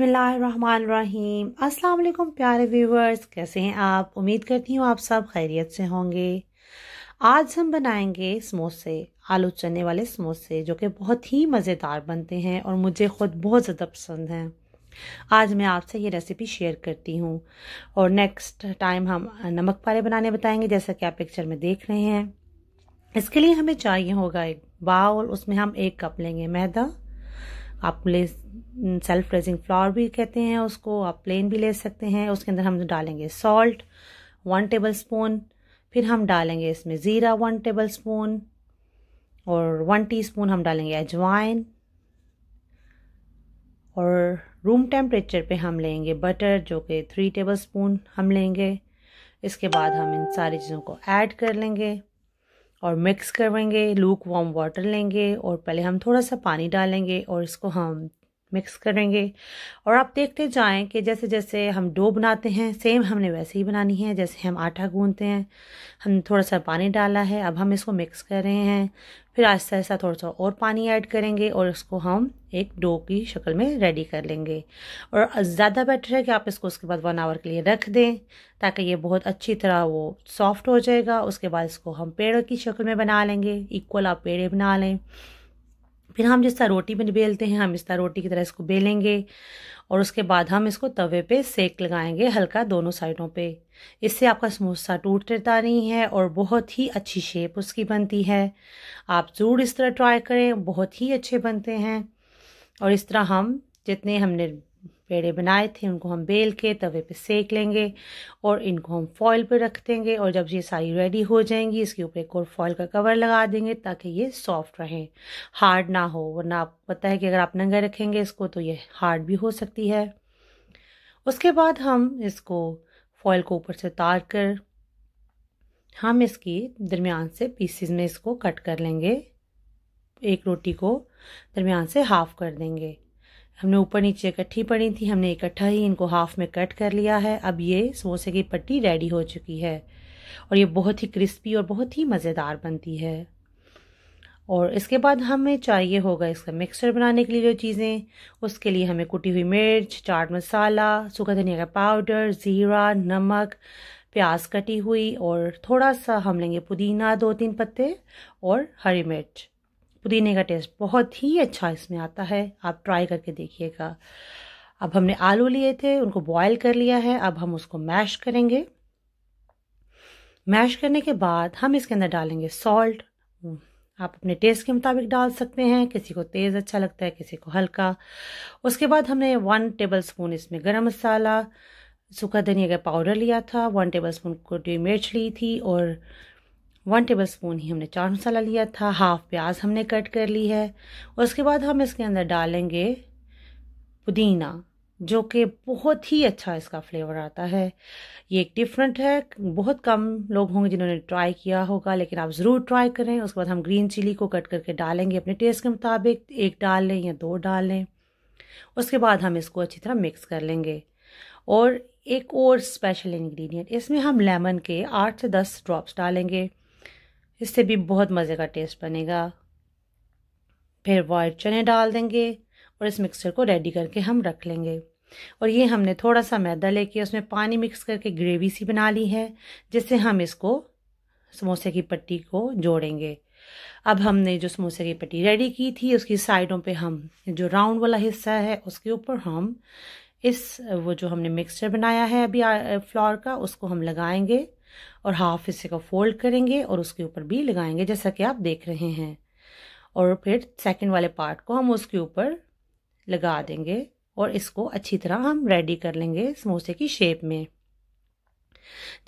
बसमीम अस्सलाम प्यारे व्यूवर्स कैसे हैं आप उम्मीद करती हूँ आप सब खैरियत से होंगे आज हम बनाएंगे समोसे आलू चने वाले समोसे जो कि बहुत ही मज़ेदार बनते हैं और मुझे ख़ुद बहुत ज़्यादा पसंद हैं आज मैं आपसे ये रेसिपी शेयर करती हूँ और नेक्स्ट टाइम हम नमक पारे बनाने बताएंगे जैसा कि आप पिक्चर में देख रहे हैं इसके लिए हमें चाहिए होगा एक बाउल उसमें हम एक कप लेंगे मैदा आप ले सेल्फ रेजिंग फ्लावर भी कहते हैं उसको आप प्लेन भी ले सकते हैं उसके अंदर हम डालेंगे सॉल्ट वन टेबल स्पून फिर हम डालेंगे इसमें ज़ीरा वन टेबल स्पून और वन टी स्पून हम डालेंगे अजवाइन और रूम टेम्परेचर पे हम लेंगे बटर जो कि थ्री टेबल स्पून हम लेंगे इसके बाद हम इन सारी चीज़ों को ऐड कर लेंगे और मिक्स करेंगे लूक वार्म वाटर लेंगे और पहले हम थोड़ा सा पानी डालेंगे और इसको हम मिक्स करेंगे और आप देखते जाएं कि जैसे जैसे हम डो बनाते हैं सेम हमने वैसे ही बनानी है जैसे हम आटा गूंदते हैं हम थोड़ा सा पानी डाला है अब हम इसको मिक्स कर रहे हैं फिर आहिस्ता आहिस्ता थोड़ा सा और पानी ऐड करेंगे और इसको हम एक डो की शक्ल में रेडी कर लेंगे और ज़्यादा बेटर है कि आप इसको उसके बाद वन आवर के लिए रख दें ताकि ये बहुत अच्छी तरह वो सॉफ्ट हो जाएगा उसके बाद इसको हम पेड़ों की शक्ल में बना लेंगे इक्वल आप पेड़े बना लें फिर हम जिस तरह रोटी में बेलते हैं हम इस तरह रोटी की तरह इसको बेलेंगे और उसके बाद हम इसको तवे पे सेक लगाएंगे हल्का दोनों साइडों पे इससे आपका समोसा टूटता नहीं है और बहुत ही अच्छी शेप उसकी बनती है आप ज़रूर इस तरह ट्राई करें बहुत ही अच्छे बनते हैं और इस तरह हम जितने हमने पेड़े बनाए थे उनको हम बेल के तवे पे सेक लेंगे और इनको हम फॉइल पे रख देंगे और जब ये सारी रेडी हो जाएंगी इसके ऊपर एक और फॉयल का कवर लगा देंगे ताकि ये सॉफ्ट रहें हार्ड ना हो वरना आप पता है कि अगर आप नंगे रखेंगे इसको तो ये हार्ड भी हो सकती है उसके बाद हम इसको फॉयल को ऊपर से उतार कर हम इसकी दरमियान से पीसीज में इसको कट कर लेंगे एक रोटी को दरमियान से हाफ़ कर देंगे हमने ऊपर नीचे इकट्ठी पड़ी थी हमने इकट्ठा ही इनको हाफ में कट कर लिया है अब ये समोसे की पट्टी रेडी हो चुकी है और ये बहुत ही क्रिस्पी और बहुत ही मज़ेदार बनती है और इसके बाद हमें चाहिए होगा इसका मिक्सचर बनाने के लिए जो चीज़ें उसके लिए हमें कुटी हुई मिर्च चाट मसाला सूखा धनिया का पाउडर ज़ीरा नमक प्याज कटी हुई और थोड़ा सा हम लेंगे पुदीना दो तीन पत्ते और हरी मिर्च पुदीने का टेस्ट बहुत ही अच्छा इसमें आता है आप ट्राई करके देखिएगा अब हमने आलू लिए थे उनको बॉयल कर लिया है अब हम उसको मैश करेंगे मैश करने के बाद हम इसके अंदर डालेंगे सॉल्ट आप अपने टेस्ट के मुताबिक डाल सकते हैं किसी को तेज़ अच्छा लगता है किसी को हल्का उसके बाद हमने वन टेबल स्पून इसमें गर्म मसाला सूखा धनिया का पाउडर लिया था वन टेबल स्पून कुटी मिर्च ली थी और वन टेबल स्पून ही हमने चाट मसाला लिया था हाफ प्याज हमने कट कर ली है उसके बाद हम इसके अंदर डालेंगे पुदीना जो कि बहुत ही अच्छा इसका फ्लेवर आता है ये एक डिफरेंट है बहुत कम लोग होंगे जिन्होंने ट्राई किया होगा लेकिन आप ज़रूर ट्राई करें उसके बाद हम ग्रीन चिली को कट करके डालेंगे अपने टेस्ट के मुताबिक एक डाल लें या दो डाल लें उसके बाद हम इसको अच्छी तरह मिक्स कर लेंगे और एक और स्पेशल इंग्रेडिएंट इसमें हम लेमन के आठ से दस ड्रॉप्स डालेंगे इससे भी बहुत मज़े का टेस्ट बनेगा फिर वाइट चने डाल देंगे और इस मिक्सचर को रेडी करके हम रख लेंगे और ये हमने थोड़ा सा मैदा लेके उसमें पानी मिक्स करके ग्रेवी सी बना ली है जिससे हम इसको समोसे की पट्टी को जोड़ेंगे अब हमने जो समोसे की पट्टी रेडी की थी उसकी साइडों पे हम जो राउंड वाला हिस्सा है उसके ऊपर हम इस वो जो हमने मिक्सचर बनाया है अभी फ्लावर का उसको हम लगाएंगे और हाफ हिस्से को फोल्ड करेंगे और उसके ऊपर भी लगाएंगे जैसा कि आप देख रहे हैं और फिर सेकंड वाले पार्ट को हम उसके ऊपर लगा देंगे और इसको अच्छी तरह हम रेडी कर लेंगे समोसे की शेप में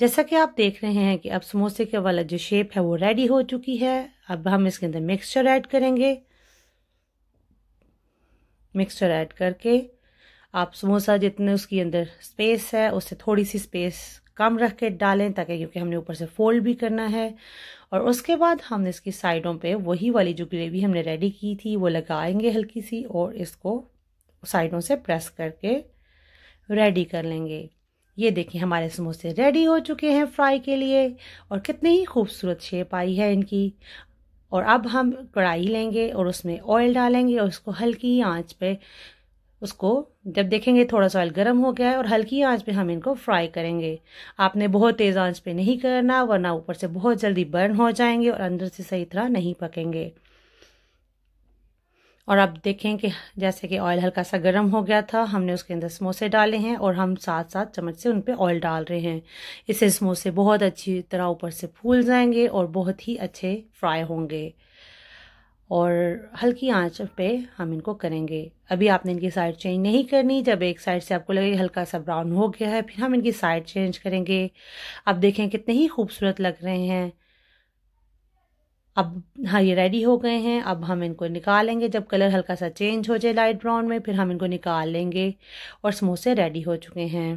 जैसा कि आप देख रहे हैं कि अब समोसे के वाला जो शेप है वो रेडी हो चुकी है अब हम इसके अंदर मिक्सचर ऐड करेंगे मिक्सचर ऐड करके आप समोसा जितने उसके अंदर स्पेस है उससे थोड़ी सी स्पेस कम रख के डालें ताकि क्योंकि हमने ऊपर से फोल्ड भी करना है और उसके बाद हमने इसकी साइडों पे वही वाली जो ग्रेवी हमने रेडी की थी वो लगाएंगे हल्की सी और इसको साइडों से प्रेस करके रेडी कर लेंगे ये देखिए हमारे समोसे रेडी हो चुके हैं फ्राई के लिए और कितनी ही खूबसूरत शेप आई है इनकी और अब हम कढ़ाई लेंगे और उसमें ऑयल डालेंगे और उसको हल्की आंच पे उसको जब देखेंगे थोड़ा सा ऑयल गर्म हो गया है और हल्की आंच पे हम इनको फ्राई करेंगे आपने बहुत तेज़ आंच पे नहीं करना वरना ऊपर से बहुत जल्दी बर्न हो जाएंगे और अंदर से सही तरह नहीं पकेंगे और आप देखें कि जैसे कि ऑयल हल्का सा गर्म हो गया था हमने उसके अंदर समोसे डाले हैं और हम साथ साथ चम्मच से उन पर ऑयल डाल रहे हैं इससे समोसे बहुत अच्छी तरह ऊपर से फूल जाएंगे और बहुत ही अच्छे फ्राई होंगे और हल्की आंच पे हम इनको करेंगे अभी आपने इनकी साइड चेंज नहीं करनी जब एक साइड से आपको लगे हल्का सा ब्राउन हो गया है फिर हम इनकी साइड चेंज करेंगे अब देखें कितने ही खूबसूरत लग रहे हैं अब हाँ ये रेडी हो गए हैं अब हम इनको निकालेंगे जब कलर हल्का सा चेंज हो जाए लाइट ब्राउन में फिर हम इनको निकाल लेंगे और समोसे रेडी हो चुके हैं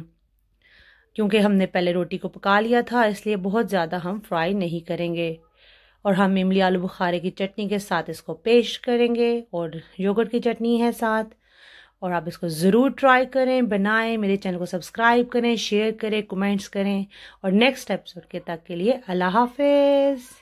क्योंकि हमने पहले रोटी को पका लिया था इसलिए बहुत ज़्यादा हम फ्राई नहीं करेंगे और हम इमली आलू बुखारे की चटनी के साथ इसको पेश करेंगे और योगर्ट की चटनी है साथ और आप इसको ज़रूर ट्राई करें बनाएं मेरे चैनल को सब्सक्राइब करें शेयर करें कमेंट्स करें और नेक्स्ट एपिसोड के तक के लिए अल्लाह हाफिज़